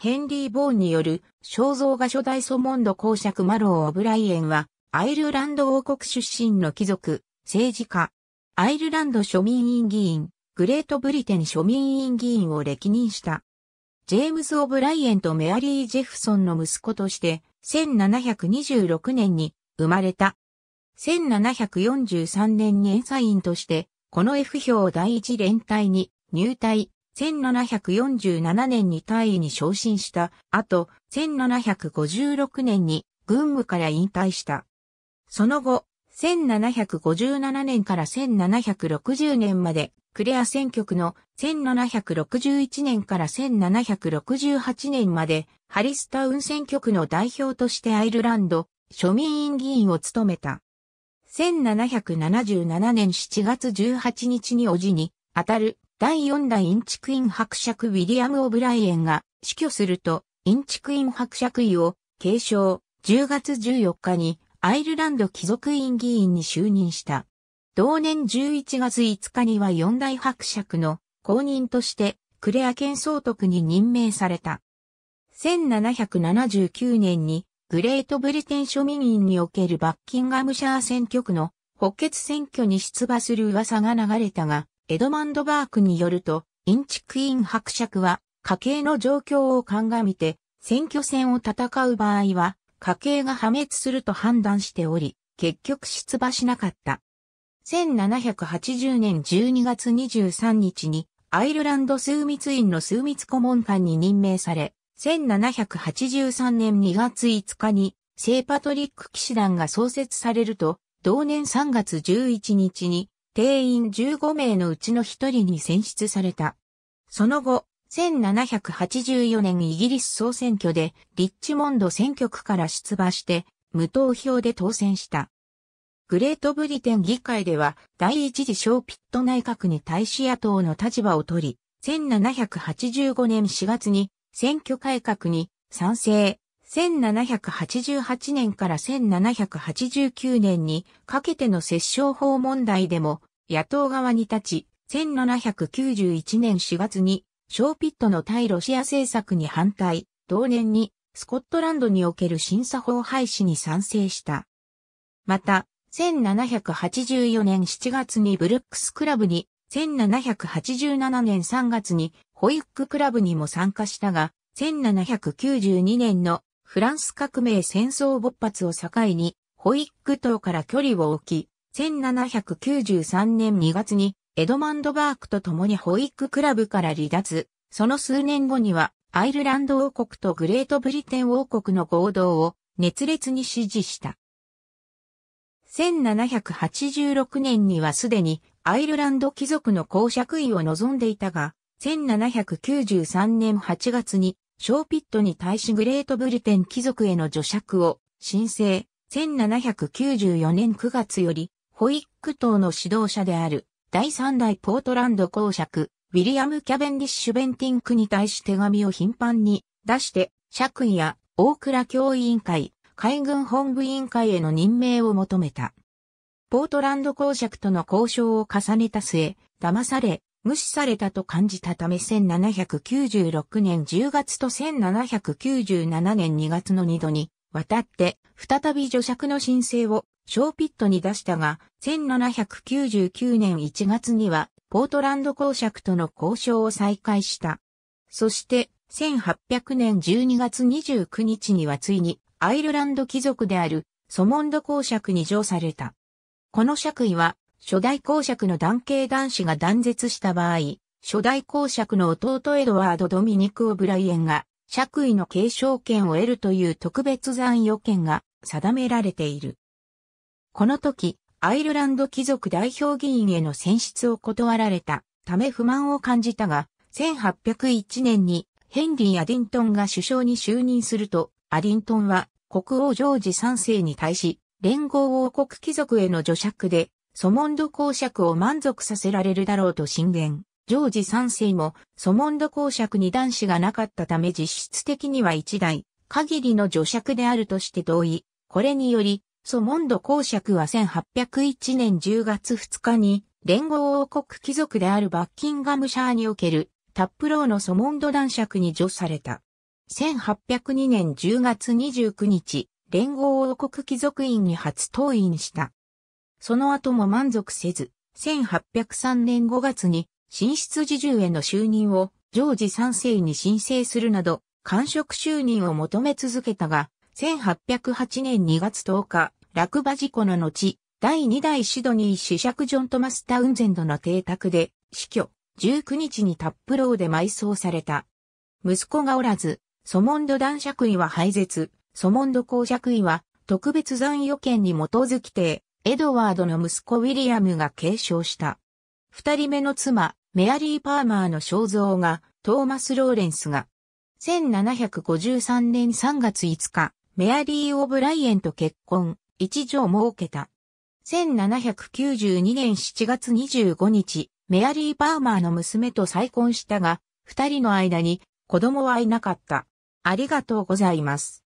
ヘンリー・ボーンによる肖像画初代ソモンド公爵マロー・オブライエンは、アイルランド王国出身の貴族、政治家、アイルランド庶民院議員、グレートブリテン庶民院議員を歴任した。ジェームズ・オブライエンとメアリー・ジェフソンの息子として、1726年に生まれた。1743年に演イ員として、この F 表第一連隊に入隊。1747年に大尉に昇進した後、1756年に軍務から引退した。その後、1757年から1760年まで、クレア選挙区の1761年から1768年まで、ハリスタウン選挙区の代表としてアイルランド、庶民院議員を務めた。1777年7月18日におじに、あたる第4代インチクイン伯爵ウィリアム・オブライエンが死去すると、インチクイン伯爵位を継承、10月14日にアイルランド貴族院議員に就任した。同年11月5日には四大伯爵の公認としてクレア県総督に任命された。1779年にグレートブリテン庶民院におけるバッキンガムシャー選挙区の補欠選挙に出馬する噂が流れたが、エドマンド・バークによると、インチクイン伯爵は、家計の状況を鑑みて、選挙戦を戦う場合は、家計が破滅すると判断しており、結局出馬しなかった。1780年12月23日に、アイルランド枢密院の枢密顧問官に任命され、1783年2月5日に、聖パトリック騎士団が創設されると、同年3月11日に、定員15名のうちの一人に選出された。その後、1784年イギリス総選挙でリッチモンド選挙区から出馬して無投票で当選した。グレートブリテン議会では第一次小ピット内閣に対し野党の立場を取り、1785年4月に選挙改革に賛成、1788年から1789年にかけての摂政法問題でも野党側に立ち、1791年4月にショーピットの対ロシア政策に反対、同年にスコットランドにおける審査法廃止に賛成した。また、1784年7月にブルックスクラブに、1787年3月にホイッククラブにも参加したが、1792年のフランス革命戦争勃発を境に、ホイック島から距離を置き、1793年2月にエドマンド・バークと共にホイッククラブから離脱、その数年後にはアイルランド王国とグレートブリテン王国の合同を熱烈に支持した。1786年にはすでにアイルランド貴族の公爵位を望んでいたが、1793年8月にショーピットに対しグレートブリテン貴族への除釈を申請、1794年9月より、ホイック島の指導者である、第三代ポートランド公爵、ウィリアム・キャベンディッシュ・ベンティンクに対し手紙を頻繁に出して、爵位や大倉教委員会、海軍本部委員会への任命を求めた。ポートランド公爵との交渉を重ねた末、騙され、無視されたと感じたため1796年10月と1797年2月の2度に渡って再び除爵の申請をショーピットに出したが1799年1月にはポートランド公爵との交渉を再開した。そして1800年12月29日にはついにアイルランド貴族であるソモンド公爵に上された。この爵位は初代公爵の男系男子が断絶した場合、初代公爵の弟エドワード・ドミニク・オブライエンが、爵位の継承権を得るという特別残余権が定められている。この時、アイルランド貴族代表議員への選出を断られたため不満を感じたが、1801年にヘンリー・アディントンが首相に就任すると、アディントンは国王ジョージ3世に対し、連合王国貴族への助爵でソモンド公爵を満足させられるだろうと進言。ジョージ3世もソモンド公爵に男子がなかったため実質的には一代限りの女爵であるとして同意。これにより、ソモンド公爵は1801年10月2日に連合王国貴族であるバッキンガムシャーにおけるタップローのソモンド男爵に除された。1802年10月29日、連合王国貴族院に初登院した。その後も満足せず、1803年5月に、新室自重への就任を、ジョージ世に申請するなど、官職就任を求め続けたが、1808年2月10日、落馬事故の後、第2代シドニー主尺ジョン・トマス・タウンゼンドの邸宅で死去、19日にタップローで埋葬された。息子がおらず、ソモンド男爵位は廃絶、ソモンド公爵位は特別残余権に基づき定、エドワードの息子ウィリアムが継承した。二人目の妻、メアリー・パーマーの肖像が、トーマス・ローレンスが、1753年3月5日、メアリー・オブライエンと結婚、一女を設けた。1792年7月25日、メアリー・パーマーの娘と再婚したが、二人の間に子供はいなかった。ありがとうございます。